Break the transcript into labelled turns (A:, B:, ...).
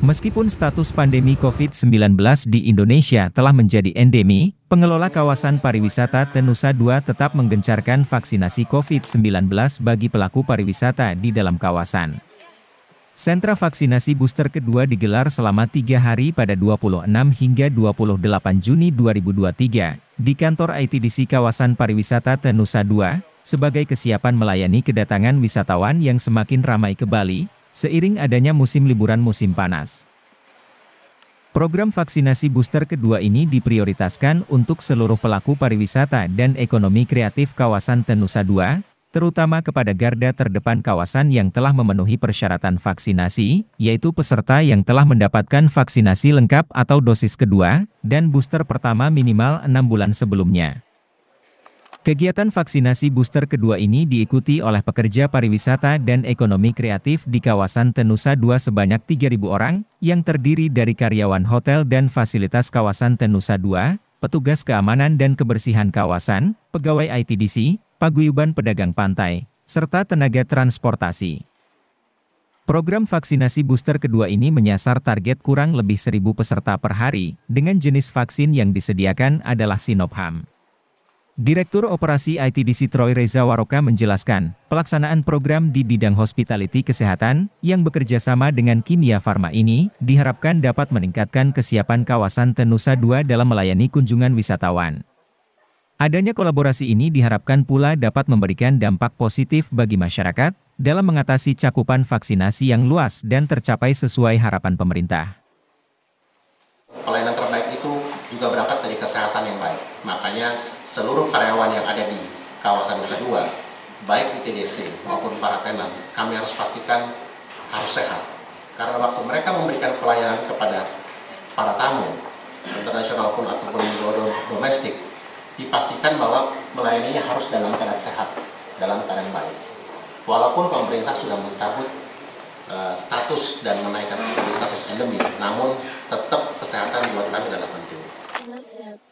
A: Meskipun status pandemi COVID-19 di Indonesia telah menjadi endemi, pengelola kawasan pariwisata Tenusa Dua tetap menggencarkan vaksinasi COVID-19 bagi pelaku pariwisata di dalam kawasan. Sentra vaksinasi booster kedua digelar selama tiga hari pada 26 hingga 28 Juni 2023 di kantor ITDC kawasan pariwisata Tenusa Dua sebagai kesiapan melayani kedatangan wisatawan yang semakin ramai ke Bali, seiring adanya musim liburan musim panas. Program vaksinasi booster kedua ini diprioritaskan untuk seluruh pelaku pariwisata dan ekonomi kreatif kawasan Tenusa II, terutama kepada garda terdepan kawasan yang telah memenuhi persyaratan vaksinasi, yaitu peserta yang telah mendapatkan vaksinasi lengkap atau dosis kedua, dan booster pertama minimal enam bulan sebelumnya. Kegiatan vaksinasi booster kedua ini diikuti oleh pekerja pariwisata dan ekonomi kreatif di kawasan Tenusa 2 sebanyak 3.000 orang, yang terdiri dari karyawan hotel dan fasilitas kawasan Tenusa 2, petugas keamanan dan kebersihan kawasan, pegawai ITDC, paguyuban pedagang pantai, serta tenaga transportasi. Program vaksinasi booster kedua ini menyasar target kurang lebih 1.000 peserta per hari, dengan jenis vaksin yang disediakan adalah Sinopharm. Direktur Operasi ITDC Troy Reza Waroka menjelaskan, pelaksanaan program di bidang hospitality kesehatan yang bekerja sama dengan Kimia Farma ini diharapkan dapat meningkatkan kesiapan kawasan Tenusa 2 dalam melayani kunjungan wisatawan. Adanya kolaborasi ini diharapkan pula dapat memberikan dampak positif bagi masyarakat dalam mengatasi cakupan vaksinasi yang luas dan tercapai sesuai harapan pemerintah.
B: yang baik. Makanya seluruh karyawan yang ada di kawasan nusa dua, baik ITDC maupun para tenan, kami harus pastikan harus sehat. Karena waktu mereka memberikan pelayanan kepada para tamu, internasional pun ataupun domestik, dipastikan bahwa melayaninya harus dalam keadaan sehat, dalam keadaan baik. Walaupun pemerintah sudah mencabut uh, status dan menaikkan status endemi, namun tetap kesehatan buat kami adalah penting.